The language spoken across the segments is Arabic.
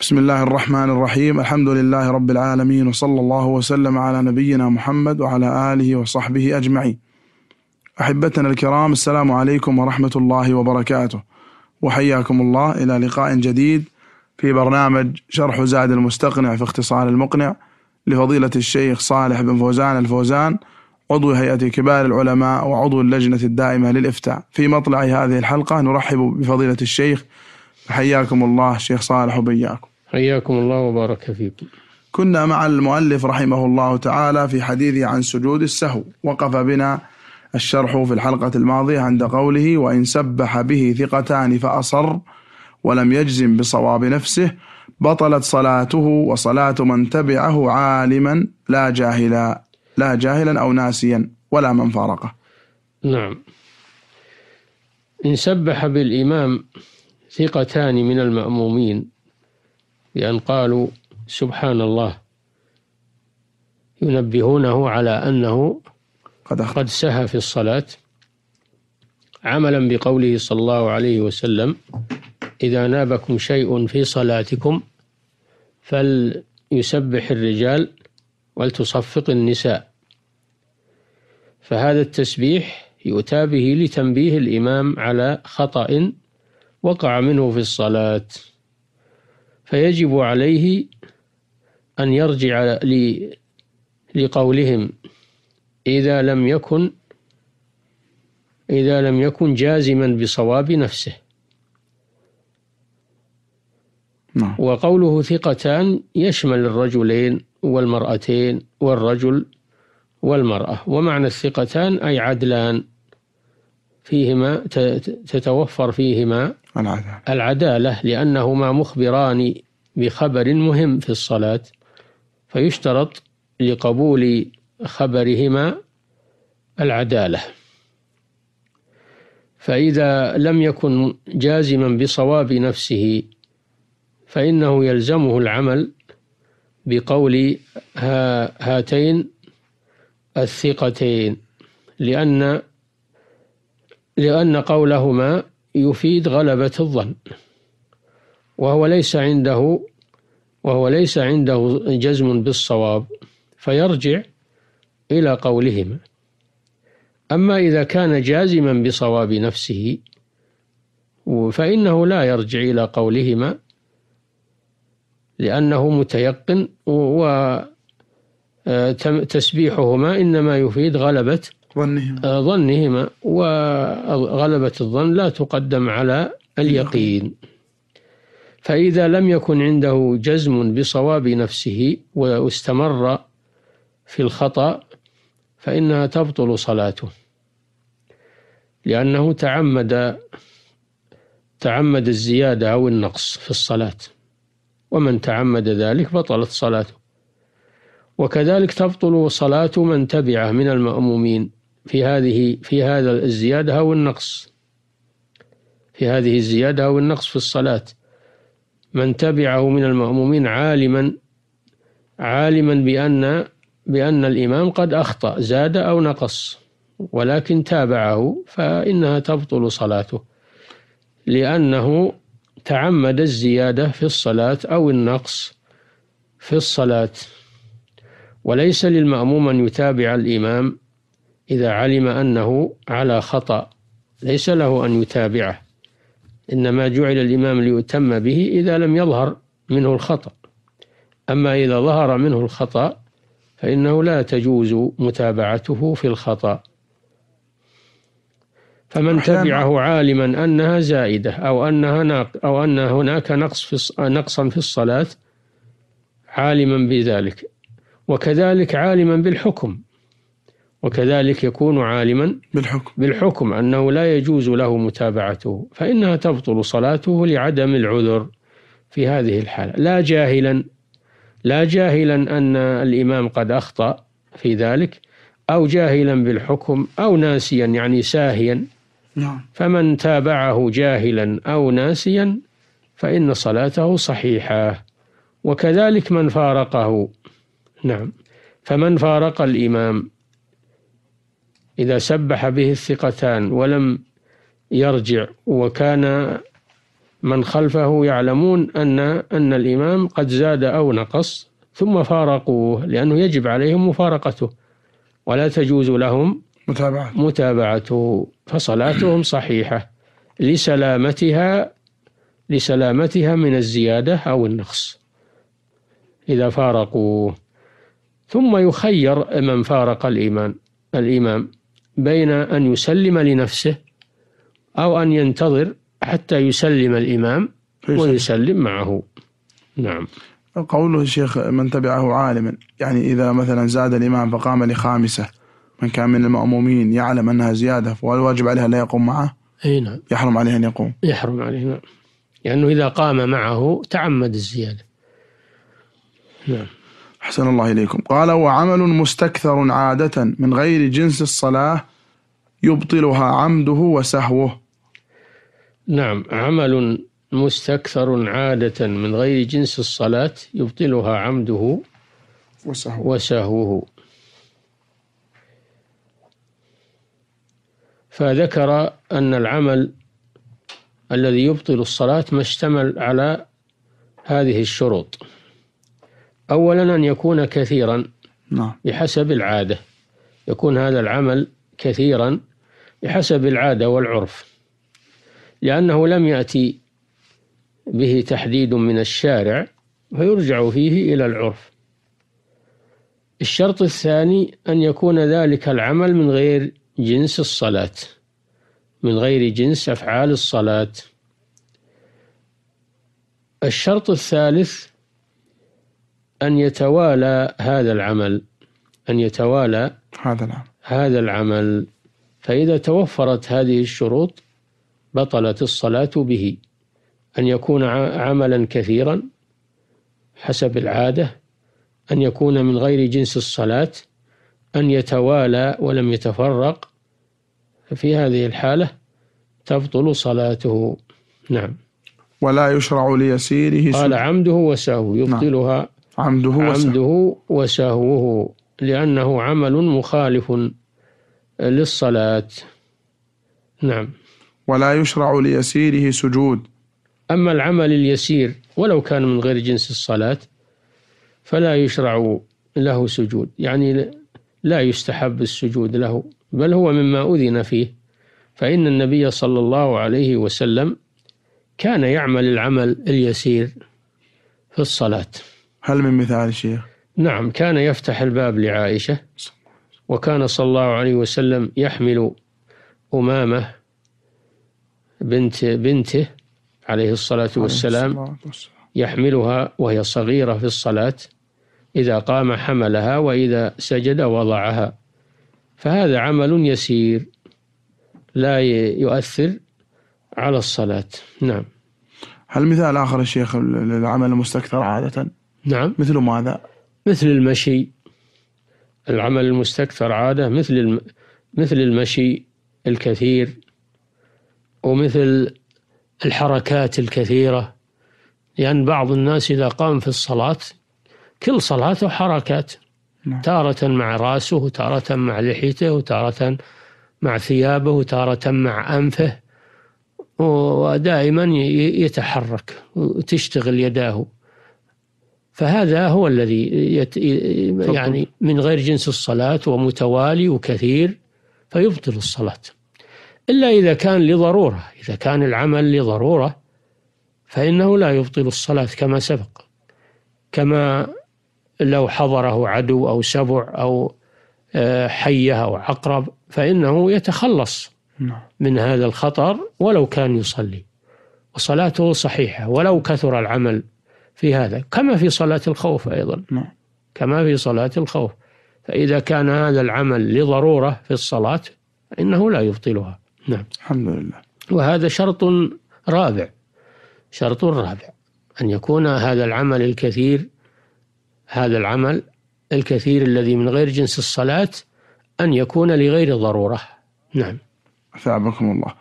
بسم الله الرحمن الرحيم الحمد لله رب العالمين وصلى الله وسلم على نبينا محمد وعلى آله وصحبه أجمعين أحبتنا الكرام السلام عليكم ورحمة الله وبركاته وحياكم الله إلى لقاء جديد في برنامج شرح زاد المستقنع في اختصار المقنع لفضيلة الشيخ صالح بن فوزان الفوزان عضو هيئة كبار العلماء وعضو اللجنة الدائمة للإفتاء في مطلع هذه الحلقة نرحب بفضيلة الشيخ حياكم الله شيخ صالح وبياكم حياكم الله وبارك فيكم كنا مع المؤلف رحمه الله تعالى في حديثه عن سجود السهو وقف بنا الشرح في الحلقة الماضية عند قوله وإن سبح به ثقتان فأصر ولم يجزم بصواب نفسه بطلت صلاته وصلاة من تبعه عالما لا جاهلا لا جاهلا أو ناسيا ولا من فارقه نعم إن سبح بالإمام ثقتان من المأمومين بأن قالوا سبحان الله ينبهونه على أنه قد, قد سهى في الصلاة عملا بقوله صلى الله عليه وسلم إذا نابكم شيء في صلاتكم فليسبح الرجال ولتصفق النساء فهذا التسبيح يؤتى به لتنبيه الإمام على خطأ وقع منه في الصلاة فيجب عليه أن يرجع لقولهم إذا لم يكن إذا لم يكن جازما بصواب نفسه نعم. وقوله ثقتان يشمل الرجلين والمرأتين والرجل والمرأة ومعنى الثقتان أي عدلان فيهما تتوفر فيهما العدالة, العدالة لأنهما مخبران بخبر مهم في الصلاة فيشترط لقبول خبرهما العدالة فإذا لم يكن جازما بصواب نفسه فإنه يلزمه العمل بقول هاتين الثقتين لأن لأن قولهما يفيد غلبة الظن وهو ليس عنده وهو ليس عنده جزم بالصواب فيرجع إلى قولهما أما إذا كان جازما بصواب نفسه فإنه لا يرجع إلى قولهما لأنه متيقن وتسبيحهما آه، إنما يفيد غلبة ظنهما آه، ظنهما وغلبة الظن لا تقدم على اليقين فإذا لم يكن عنده جزم بصواب نفسه واستمر في الخطأ فإنها تبطل صلاته لأنه تعمد تعمد الزيادة أو النقص في الصلاة ومن تعمد ذلك بطلت صلاته وكذلك تبطل صلاة من تبعه من المأمومين في هذه في هذا الزيادة أو النقص في هذه الزيادة أو النقص في الصلاة من تبعه من المأمومين عالما عالما بأن بأن الإمام قد أخطأ زاد أو نقص ولكن تابعه فإنها تبطل صلاته لأنه تعمد الزيادة في الصلاة أو النقص في الصلاة وليس للمأموم أن يتابع الإمام إذا علم أنه على خطأ ليس له أن يتابعه إنما جعل الإمام ليؤتم به إذا لم يظهر منه الخطأ أما إذا ظهر منه الخطأ فإنه لا تجوز متابعته في الخطأ فمن تبعه عالما أنها زائدة أو أنها ناق أو أن هناك نقص في نقصا في الصلاة عالما بذلك وكذلك عالما بالحكم وكذلك يكون عالما بالحكم بالحكم أنه لا يجوز له متابعته فإنها تبطل صلاته لعدم العذر في هذه الحالة لا جاهلا لا جاهلا أن الإمام قد أخطأ في ذلك أو جاهلا بالحكم أو ناسيا يعني ساهيا نعم. فمن تابعه جاهلا أو ناسيا فإن صلاته صحيحة وكذلك من فارقه نعم فمن فارق الإمام إذا سبح به الثقتان ولم يرجع وكان من خلفه يعلمون أن أن الإمام قد زاد أو نقص ثم فارقوه لأنه يجب عليهم مفارقته ولا تجوز لهم متابعته, متابعته فصلاتهم صحيحة لسلامتها لسلامتها من الزيادة أو النقص إذا فارقوه ثم يخير من فارق الإمام الإمام بين أن يسلم لنفسه أو أن ينتظر حتى يسلم الإمام ويسلم معه نعم قوله الشيخ من تبعه عالما يعني إذا مثلا زاد الإمام فقام لخامسة من كان من المأمومين يعلم أنها زيادة والواجب عليها لا يقوم معه أي نعم يحرم عليه أن يقوم يحرم عليه نعم لأنه يعني إذا قام معه تعمد الزيادة نعم أحسن الله إليكم قال وعمل مستكثر عادة من غير جنس الصلاة يبطلها عمده وسهوه نعم عمل مستكثر عادة من غير جنس الصلاة يبطلها عمده وسهوه, وسهوه. فذكر أن العمل الذي يبطل الصلاة ما اشتمل على هذه الشروط أولا أن يكون كثيرا نعم. بحسب العادة يكون هذا العمل كثيرا بحسب العادة والعرف لأنه لم يأتي به تحديد من الشارع فيرجع فيه إلى العرف الشرط الثاني أن يكون ذلك العمل من غير جنس الصلاة من غير جنس أفعال الصلاة الشرط الثالث أن يتوالى هذا العمل أن يتوالى هذا العمل هذا العمل فإذا توفرت هذه الشروط بطلت الصلاة به أن يكون عملا كثيرا حسب العادة أن يكون من غير جنس الصلاة أن يتوالى ولم يتفرق في هذه الحالة تبطل صلاته نعم ولا يشرع ليسيره قال عمده وسهو يبطلها نعم. عمده عمده وسهوه لأنه عمل مخالف للصلاة نعم ولا يشرع ليسيره سجود أما العمل اليسير ولو كان من غير جنس الصلاة فلا يشرع له سجود يعني لا يستحب السجود له بل هو مما أذن فيه فإن النبي صلى الله عليه وسلم كان يعمل العمل اليسير في الصلاة هل من مثال شيخ؟ نعم كان يفتح الباب لعائشة وكان صلى الله عليه وسلم يحمل أمامة بنت بنته عليه الصلاة والسلام يحملها وهي صغيرة في الصلاة إذا قام حملها وإذا سجد وضعها فهذا عمل يسير لا يؤثر على الصلاة نعم هل مثال آخر الشيخ للعمل المستكثر عادة؟ نعم مثل ماذا؟ مثل المشي العمل المستكثر عادة مثل مثل المشي الكثير ومثل الحركات الكثيرة لأن يعني بعض الناس إذا قام في الصلاة كل صلاته حركات نعم. تارة مع راسه وتارة مع لحيته وتارة مع ثيابه وتارة مع أنفه ودائما يتحرك وتشتغل يداه فهذا هو الذي يت... يعني من غير جنس الصلاة ومتوالي وكثير فيبطل الصلاة إلا إذا كان لضرورة إذا كان العمل لضرورة فإنه لا يبطل الصلاة كما سبق كما لو حضره عدو أو سبع أو آه، حية أو عقرب فإنه يتخلص نعم. من هذا الخطر ولو كان يصلي وصلاته صحيحة ولو كثر العمل في هذا كما في صلاة الخوف أيضا نعم. كما في صلاة الخوف فإذا كان هذا العمل لضرورة في الصلاة فإنه لا يبطلها نعم الحمد لله وهذا شرط رابع شرط رابع أن يكون هذا العمل الكثير هذا العمل الكثير الذي من غير جنس الصلاة أن يكون لغير ضرورة نعم أثابكم الله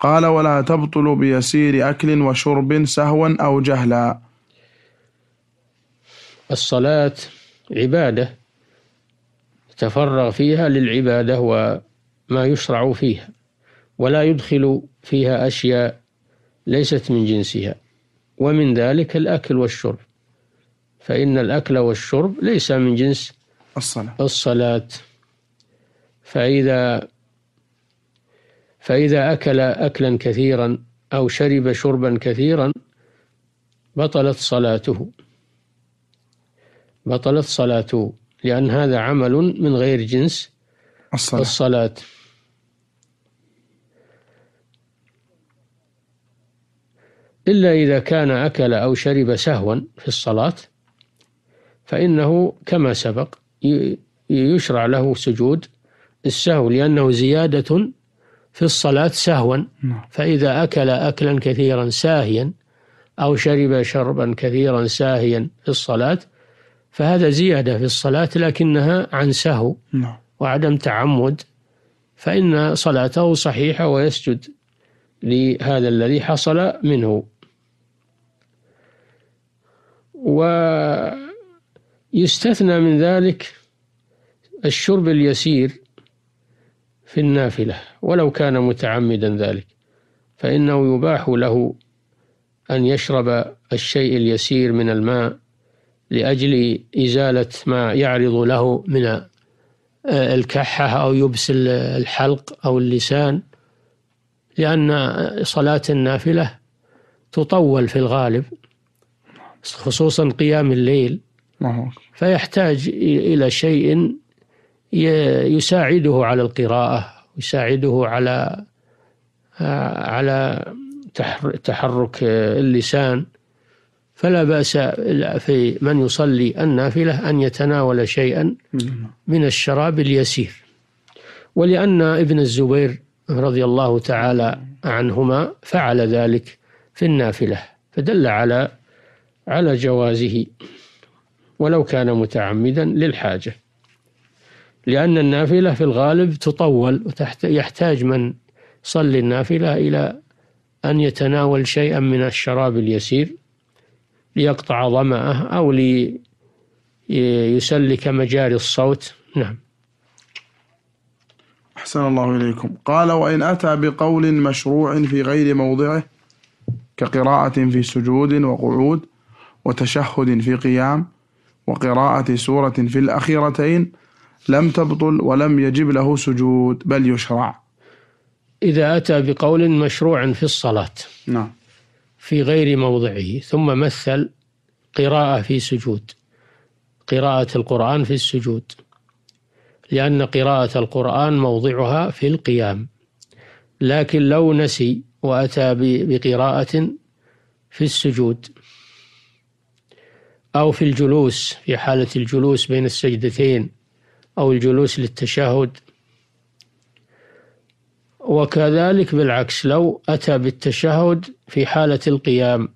قال ولا تبطل بيسير أكل وشرب سهوا أو جهلا الصلاة عبادة تفرغ فيها للعبادة وما يشرع فيها ولا يدخل فيها أشياء ليست من جنسها ومن ذلك الأكل والشرب فإن الأكل والشرب ليس من جنس الصلاة الصلاة فإذا فإذا أكل أكلا كثيرا أو شرب شربا كثيرا بطلت صلاته بطلت صلاته لأن هذا عمل من غير جنس الصلاة, الصلاة. إلا إذا كان أكل أو شرب سهوا في الصلاة فإنه كما سبق يشرع له سجود السهو لأنه زيادة في الصلاة سهوا نعم. فإذا أكل أكلا كثيرا ساهيا أو شرب شربا كثيرا ساهيا في الصلاة فهذا زيادة في الصلاة لكنها عن سهو نعم. وعدم تعمد فإن صلاته صحيحة ويسجد لهذا الذي حصل منه ويستثنى من ذلك الشرب اليسير في النافلة ولو كان متعمدا ذلك فإنه يباح له أن يشرب الشيء اليسير من الماء لأجل إزالة ما يعرض له من الكحة أو يبس الحلق أو اللسان لأن صلاة النافلة تطول في الغالب خصوصا قيام الليل نعم. فيحتاج إلى شيء يساعده على القراءة يساعده على آه، على تحرك اللسان فلا بأس في من يصلي النافلة أن يتناول شيئا من الشراب اليسير ولأن ابن الزبير رضي الله تعالى عنهما فعل ذلك في النافلة فدل على على جوازه ولو كان متعمدا للحاجة لأن النافلة في الغالب تطول يحتاج من صلي النافلة إلى أن يتناول شيئا من الشراب اليسير ليقطع ظمأه أو ليسلك مجاري الصوت نعم أحسن الله إليكم قال وإن أتى بقول مشروع في غير موضعه كقراءة في سجود وقعود وتشهد في قيام وقراءة سورة في الأخيرتين لم تبطل ولم يجب له سجود بل يشرع إذا أتى بقول مشروع في الصلاة نعم في غير موضعه ثم مثل قراءة في سجود قراءة القرآن في السجود لأن قراءة القرآن موضعها في القيام لكن لو نسي وأتى بقراءة في السجود أو في الجلوس في حالة الجلوس بين السجدتين أو الجلوس للتشهد وكذلك بالعكس لو أتى بالتشهد في حالة القيام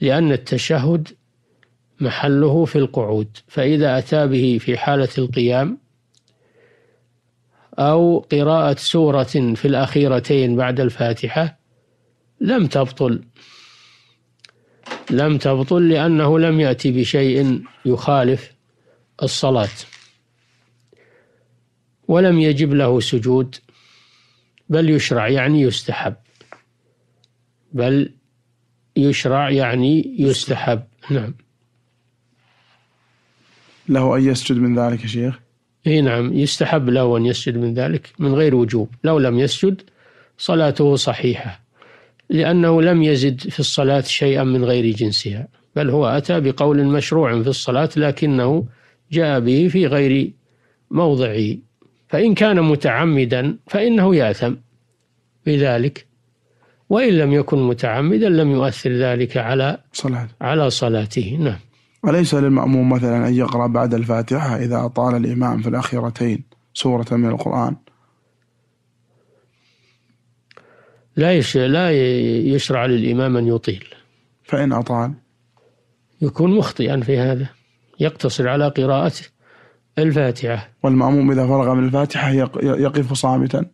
لأن التشهد محله في القعود فإذا أتى به في حالة القيام أو قراءة سورة في الأخيرتين بعد الفاتحة لم تبطل لم تبطل لأنه لم يأتي بشيء يخالف الصلاة ولم يجب له سجود بل يشرع يعني يستحب بل يشرع يعني يستحب نعم له أن يسجد من ذلك شيخ اي نعم يستحب له أن يسجد من ذلك من غير وجوب لو لم يسجد صلاته صحيحة لأنه لم يزد في الصلاة شيئا من غير جنسها بل هو أتى بقول مشروع في الصلاة لكنه جاء به في غير موضعه فإن كان متعمدا فإنه يأثم بذلك وإن لم يكن متعمدا لم يؤثر ذلك على صلاة. على صلاته نعم أليس للمأموم مثلا أن يقرأ بعد الفاتحة إذا أطال الإمام في الأخيرتين سورة من القرآن لا لا يشرع للإمام أن يطيل فإن أطال يكون مخطئا في هذا يقتصر على قراءته الفاتحة والمأموم إذا فرغ من الفاتحة يقف صامتا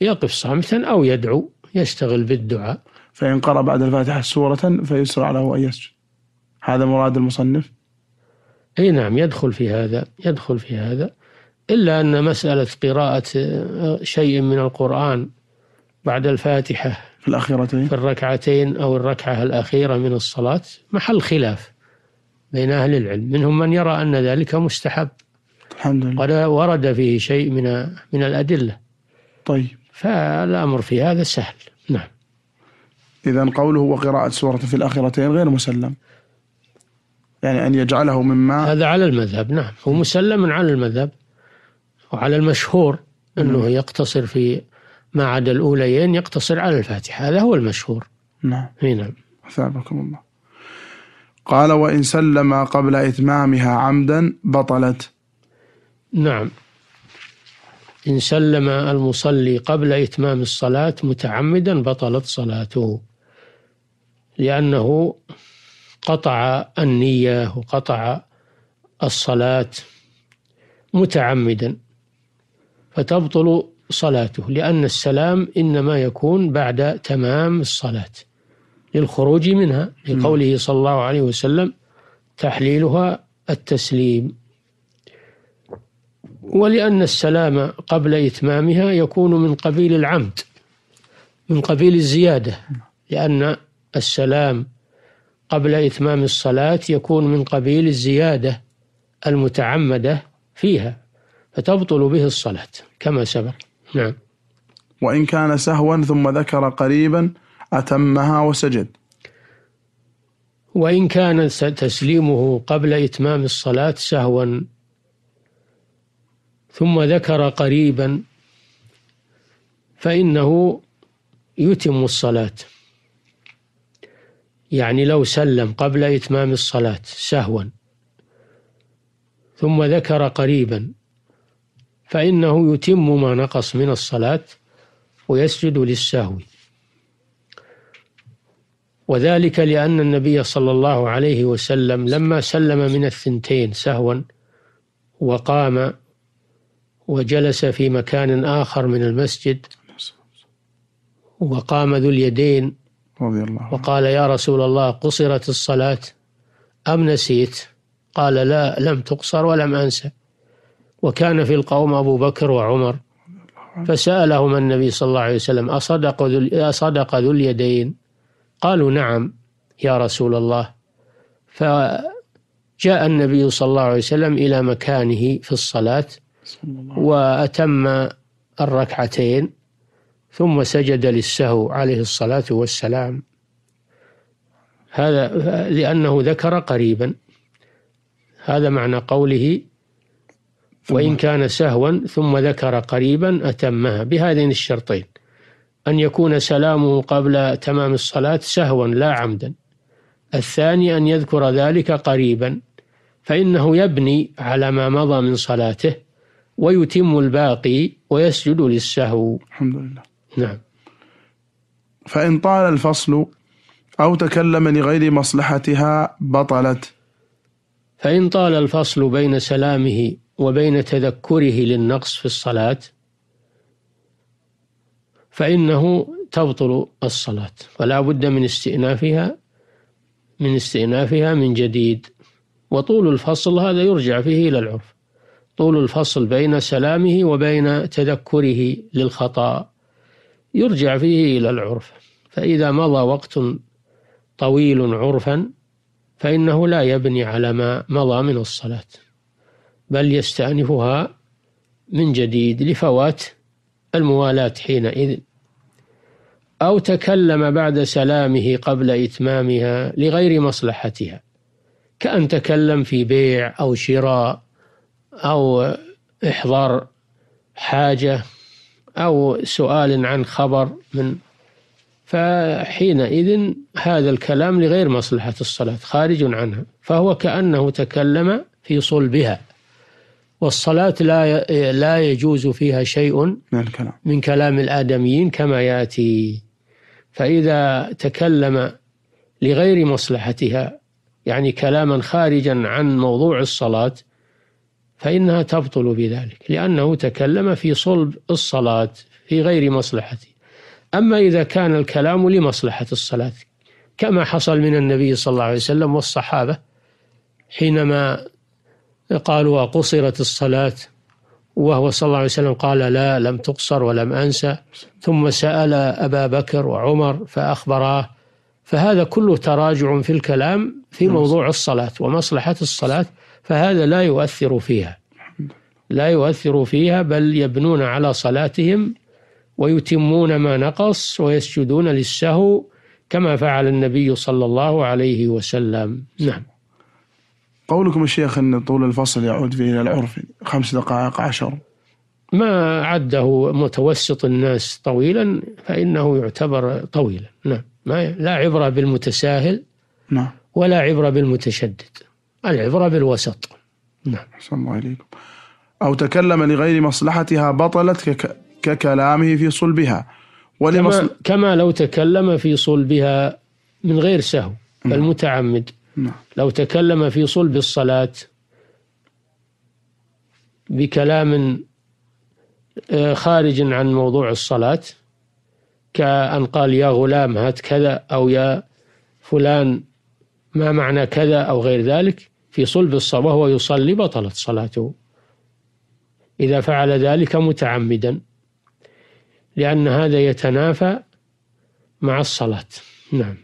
يقف صامتا أو يدعو يشتغل بالدعاء فإن قرأ بعد الفاتحة سورة فيسرع له أن يسجد هذا مراد المصنف أي نعم يدخل في هذا يدخل في هذا إلا أن مسألة قراءة آه، شيء من القرآن بعد الفاتحة في الأخيرتين في الركعتين أو الركعة الأخيرة من الصلاة محل خلاف بين أهل العلم منهم من يرى أن ذلك مستحب الحمد لله قد ورد فيه شيء من من الأدلة طيب فالأمر في هذا سهل نعم إذا قوله وقراءة سورة في الآخرتين غير مسلم يعني أن يجعله مما هذا على المذهب نعم هو مسلم على المذهب وعلى المشهور أنه نعم. يقتصر في ما عدا الأوليين يقتصر على الفاتحة هذا هو المشهور نعم نعم أثابكم الله قال وإن سلم قبل إتمامها عمدا بطلت نعم إن سلم المصلي قبل إتمام الصلاة متعمدا بطلت صلاته لأنه قطع النية وقطع الصلاة متعمدا فتبطل صلاته لأن السلام إنما يكون بعد تمام الصلاة للخروج منها لقوله نعم. صلى الله عليه وسلم تحليلها التسليم ولأن السلام قبل إتمامها يكون من قبيل العمد من قبيل الزيادة لأن السلام قبل إتمام الصلاة يكون من قبيل الزيادة المتعمدة فيها فتبطل به الصلاة كما سبق نعم وإن كان سهوا ثم ذكر قريبا أتمها وسجد وإن كان تسليمه قبل إتمام الصلاة سهوا ثم ذكر قريبا فإنه يتم الصلاة يعني لو سلم قبل إتمام الصلاة سهوا ثم ذكر قريبا فإنه يتم ما نقص من الصلاة ويسجد للسهو وذلك لأن النبي صلى الله عليه وسلم لما سلم من الثنتين سهوا وقام وجلس في مكان آخر من المسجد وقام ذو اليدين رضي الله وقال يا رسول الله قصرت الصلاة أم نسيت قال لا لم تقصر ولم أنسى وكان في القوم أبو بكر وعمر فسألهما النبي صلى الله عليه وسلم أصدق ذو, أصدق ذو اليدين قالوا نعم يا رسول الله فجاء النبي صلى الله عليه وسلم إلى مكانه في الصلاة وأتم الركعتين ثم سجد للسهو عليه الصلاة والسلام هذا لأنه ذكر قريبا هذا معنى قوله وإن كان سهوا ثم ذكر قريبا أتمها بهذين الشرطين أن يكون سلامه قبل تمام الصلاة سهوا لا عمدا الثاني أن يذكر ذلك قريبا فإنه يبني على ما مضى من صلاته ويتم الباقي ويسجد للسهو الحمد لله نعم فإن طال الفصل أو تكلم لغير مصلحتها بطلت فإن طال الفصل بين سلامه وبين تذكره للنقص في الصلاة فإنه تبطل الصلاة ولا بد من استئنافها من استئنافها من جديد وطول الفصل هذا يرجع فيه إلى العرف طول الفصل بين سلامه وبين تذكره للخطأ يرجع فيه إلى العرف فإذا مضى وقت طويل عرفا فإنه لا يبني على ما مضى من الصلاة بل يستأنفها من جديد لفوات الموالاة حينئذ أو تكلم بعد سلامه قبل إتمامها لغير مصلحتها كأن تكلم في بيع أو شراء أو إحضار حاجة أو سؤال عن خبر من فحينئذ هذا الكلام لغير مصلحة الصلاة خارج عنها فهو كأنه تكلم في صلبها والصلاة لا لا يجوز فيها شيء من كلام الآدميين كما يأتي فإذا تكلم لغير مصلحتها يعني كلاما خارجا عن موضوع الصلاة فإنها تبطل بذلك لأنه تكلم في صلب الصلاة في غير مصلحته أما إذا كان الكلام لمصلحة الصلاة كما حصل من النبي صلى الله عليه وسلم والصحابة حينما قالوا قصرت الصلاة وهو صلى الله عليه وسلم قال لا لم تقصر ولم أنسى ثم سأل أبا بكر وعمر فأخبراه فهذا كله تراجع في الكلام في نعم. موضوع الصلاة ومصلحة الصلاة فهذا لا يؤثر فيها لا يؤثر فيها بل يبنون على صلاتهم ويتمون ما نقص ويسجدون للسهو كما فعل النبي صلى الله عليه وسلم نعم قولكم الشيخ أن طول الفصل يعود فيه إلى العرف خمس دقائق عشر ما عده متوسط الناس طويلا فإنه يعتبر طويلا نعم ما لا عبرة بالمتساهل نعم ولا عبرة بالمتشدد العبرة بالوسط نعم أحسن الله إليكم أو تكلم لغير مصلحتها بطلت كك... ككلامه في صلبها ولمصل... كما, كما لو تكلم في صلبها من غير سهو نعم. المتعمد نعم. لو تكلم في صلب الصلاة بكلام آه، خارج عن موضوع الصلاة كأن قال يا غلام هات كذا أو يا فلان ما معنى كذا أو غير ذلك في صلب الصلاة وهو يصلي بطلت صلاته إذا فعل ذلك متعمدا لأن هذا يتنافى مع الصلاة نعم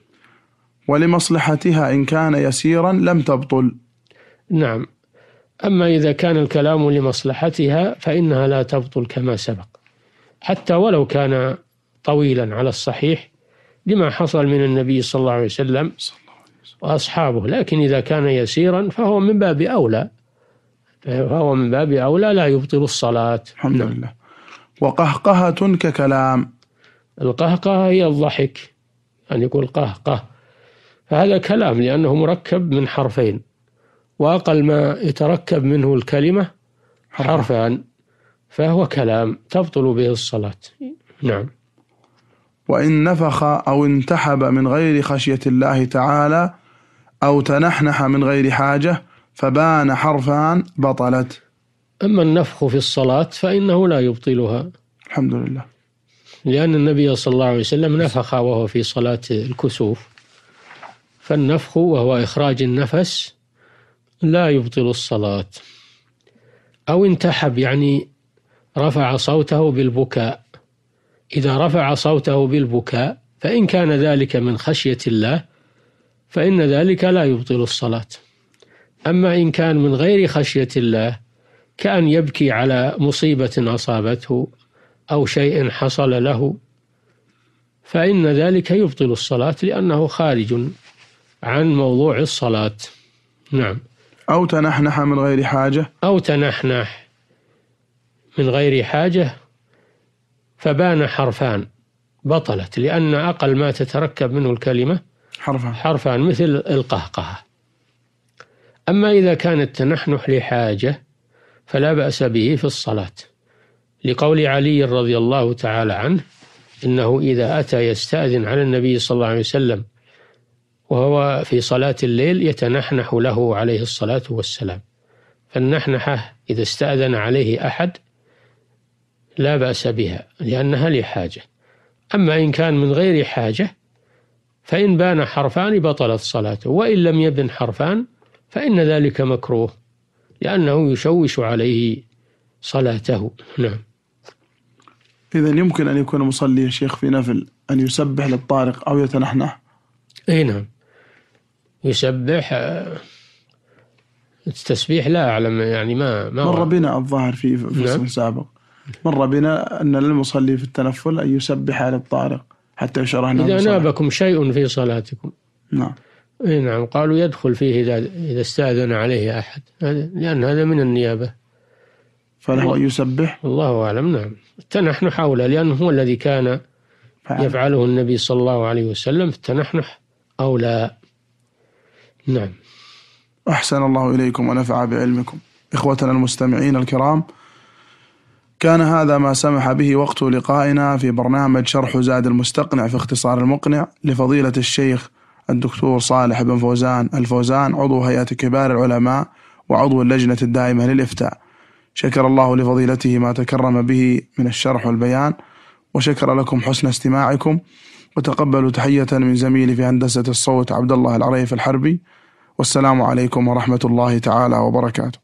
ولمصلحتها إن كان يسيرا لم تبطل نعم أما إذا كان الكلام لمصلحتها فإنها لا تبطل كما سبق حتى ولو كان طويلا على الصحيح لما حصل من النبي صلى الله عليه وسلم وأصحابه لكن إذا كان يسيرا فهو من باب أولى فهو من باب أولى لا يبطل الصلاة الحمد نعم. لله وقهقهة ككلام القهقهة هي الضحك أن يعني يقول قهقه فهذا كلام لأنه مركب من حرفين وأقل ما يتركب منه الكلمة حرفان فهو كلام تبطل به الصلاة إيه. نعم وإن نفخ أو انتحب من غير خشية الله تعالى أو تنحنح من غير حاجة فبان حرفان بطلت أما النفخ في الصلاة فإنه لا يبطلها الحمد لله لأن النبي صلى الله عليه وسلم نفخ وهو في صلاة الكسوف فالنفخ وهو إخراج النفس لا يبطل الصلاة أو انتحب يعني رفع صوته بالبكاء إذا رفع صوته بالبكاء فإن كان ذلك من خشية الله فإن ذلك لا يبطل الصلاة أما إن كان من غير خشية الله كأن يبكي على مصيبة أصابته أو شيء حصل له فإن ذلك يبطل الصلاة لأنه خارج عن موضوع الصلاة نعم أو تنحنح من غير حاجة أو تنحنح من غير حاجة فبان حرفان بطلت لأن أقل ما تتركب منه الكلمة حرفان حرفان مثل القهقهة أما إذا كان التنحنح لحاجة فلا بأس به في الصلاة لقول علي رضي الله تعالى عنه إنه إذا أتى يستأذن على النبي صلى الله عليه وسلم وهو في صلاة الليل يتنحنح له عليه الصلاة والسلام فالنحنحة إذا استأذن عليه أحد لا بأس بها لأنها لحاجة أما إن كان من غير حاجة فإن بان حرفان بطلت صلاته وإن لم يبن حرفان فإن ذلك مكروه لأنه يشوش عليه صلاته نعم إذا يمكن أن يكون مصلي يا شيخ في نفل أن يسبح للطارق أو يتنحنح أي نعم يسبح آه، التسبيح لا أعلم يعني ما, ما مر بنا الظاهر في فصل نعم. سابق مر بنا أن للمصلي في التنفل أن يسبح على الطارق حتى يشرح إذا نابكم شيء في صلاتكم نعم اي نعم قالوا يدخل فيه اذا اذا استاذن عليه احد لان هذا من النيابه فله ان يسبح الله اعلم نعم التنحنح حول لانه هو الذي كان فعلا. يفعله النبي صلى الله عليه وسلم في التنحنح لا نعم احسن الله اليكم ونفع بعلمكم اخوتنا المستمعين الكرام كان هذا ما سمح به وقت لقائنا في برنامج شرح زاد المستقنع في اختصار المقنع لفضيلة الشيخ الدكتور صالح بن فوزان الفوزان عضو هيئة كبار العلماء وعضو اللجنة الدائمة للإفتاء شكر الله لفضيلته ما تكرم به من الشرح والبيان وشكر لكم حسن استماعكم وتقبلوا تحية من زميلي في هندسة الصوت عبد الله العريف الحربي والسلام عليكم ورحمة الله تعالى وبركاته